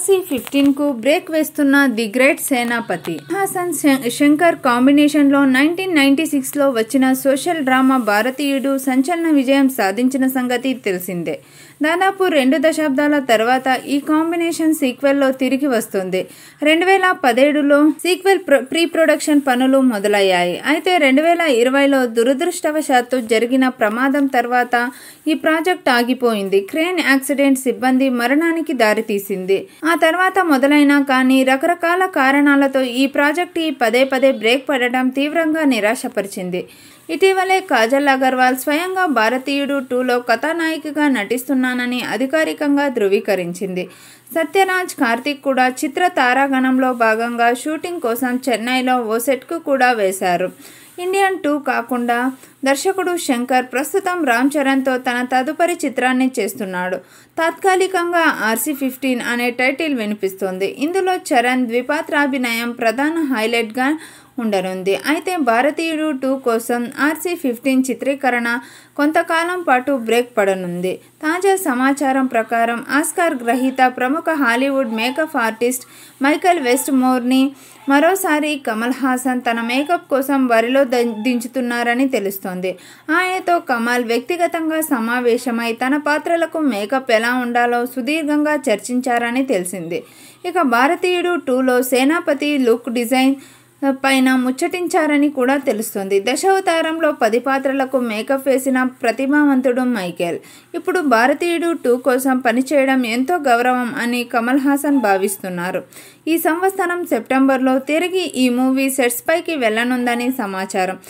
RC కు break వేస్తున్న the great సేనాపతి హాసన్ శంకర్ కాంబినేషన్లో నైన్టీన్ నైన్టీ సిక్స్లో వచ్చిన సోషల్ డ్రామా భారతీయుడు సంచలన విజయం సాధించిన సంగతి తెలిసిందే దాదాపు రెండు దశాబ్దాల తర్వాత ఈ కాంబినేషన్ సీక్వెల్లో తిరిగి వస్తుంది రెండు వేల పదిహేడులో సీక్వెల్ ప్రీ ప్రొడక్షన్ పనులు మొదలయ్యాయి అయితే రెండు వేల ఇరవైలో దురదృష్టవశాత్తు జరిగిన ప్రమాదం తర్వాత ఈ ప్రాజెక్ట్ ఆగిపోయింది క్రేన్ యాక్సిడెంట్ సిబ్బంది మరణానికి దారితీసింది ఆ తర్వాత మొదలైనా కానీ రకరకాల కారణాలతో ఈ ప్రాజెక్టు పదే పదే బ్రేక్ పడడం తీవ్రంగా నిరాశపరిచింది ఇటీవలే కాజల్ అగర్వాల్ స్వయంగా భారతీయుడు టూలో కథానాయికగా నటిస్తున్నానని అధికారికంగా ధృవీకరించింది సత్యరాజ్ కార్తిక్ కూడా చిత్ర తారాగణంలో భాగంగా షూటింగ్ కోసం చెన్నైలో ఓ సెట్కు కూడా వేశారు ఇండియన్ టూ కాకుండా దర్శకుడు శంకర్ ప్రస్తుతం రామ్ చరణ్తో తన తదుపరి చిత్రాన్ని చేస్తున్నాడు తాత్కాలికంగా ఆర్సీ ఫిఫ్టీన్ అనే టైటిల్ వినిపిస్తోంది ఇందులో చరణ్ ద్విపాత్రాభినయం ప్రధాన హైలైట్గా ఉండనుంది అయితే భారతీయుడు టూ కోసం ఆర్సీ ఫిఫ్టీన్ చిత్రీకరణ కొంతకాలం పాటు బ్రేక్ పడనుంది తాజా సమాచారం ప్రకారం ఆస్కార్ గ్రహీత ప్రముఖ హాలీవుడ్ మేకప్ ఆర్టిస్ట్ మైకల్ వెస్ట్ మోర్ని మరోసారి కమల్ హాసన్ తన మేకప్ కోసం బరిలో దించుతున్నారని తెలుస్తోంది ఆయనతో కమల్ వ్యక్తిగతంగా సమావేశమై తన పాత్రలకు మేకప్ ఎలా ఉండాలో సుదీర్ఘంగా చర్చించారని తెలిసింది ఇక భారతీయుడు టూలో సేనాపతి లుక్ డిజైన్ పైన ముచ్చటించారని కూడా తెలుస్తుంది దశావతారంలో పది పాత్రలకు మేకప్ వేసిన ప్రతిభావంతుడు మైకేల్ ఇప్పుడు భారతీయుడు టూ కోసం పనిచేయడం ఎంతో గౌరవం అని కమల్ హాసన్ భావిస్తున్నారు ఈ సంవత్సరం సెప్టెంబర్లో తిరిగి ఈ మూవీ సెట్స్ పైకి వెళ్ళనుందని సమాచారం